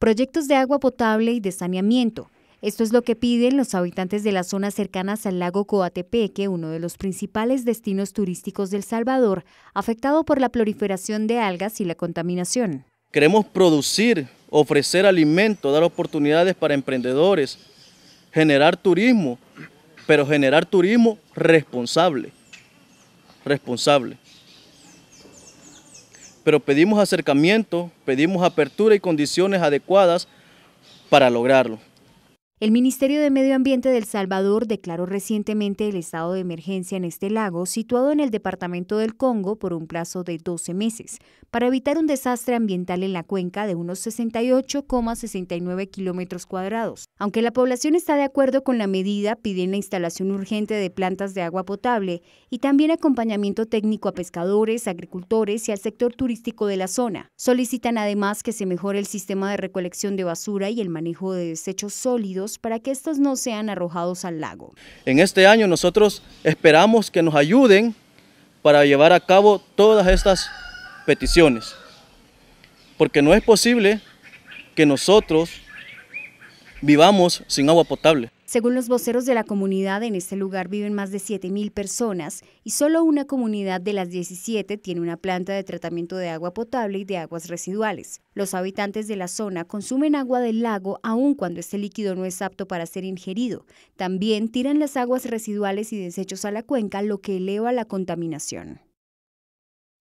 proyectos de agua potable y de saneamiento. Esto es lo que piden los habitantes de las zonas cercanas al lago Coatepeque, uno de los principales destinos turísticos del Salvador, afectado por la proliferación de algas y la contaminación. Queremos producir, ofrecer alimento, dar oportunidades para emprendedores, generar turismo, pero generar turismo responsable, responsable pero pedimos acercamiento, pedimos apertura y condiciones adecuadas para lograrlo. El Ministerio de Medio Ambiente del Salvador declaró recientemente el estado de emergencia en este lago, situado en el departamento del Congo, por un plazo de 12 meses, para evitar un desastre ambiental en la cuenca de unos 68,69 kilómetros cuadrados. Aunque la población está de acuerdo con la medida, piden la instalación urgente de plantas de agua potable y también acompañamiento técnico a pescadores, agricultores y al sector turístico de la zona. Solicitan además que se mejore el sistema de recolección de basura y el manejo de desechos sólidos para que estos no sean arrojados al lago. En este año nosotros esperamos que nos ayuden para llevar a cabo todas estas peticiones, porque no es posible que nosotros vivamos sin agua potable. Según los voceros de la comunidad, en este lugar viven más de 7.000 personas y solo una comunidad de las 17 tiene una planta de tratamiento de agua potable y de aguas residuales. Los habitantes de la zona consumen agua del lago aun cuando este líquido no es apto para ser ingerido. También tiran las aguas residuales y desechos a la cuenca, lo que eleva la contaminación.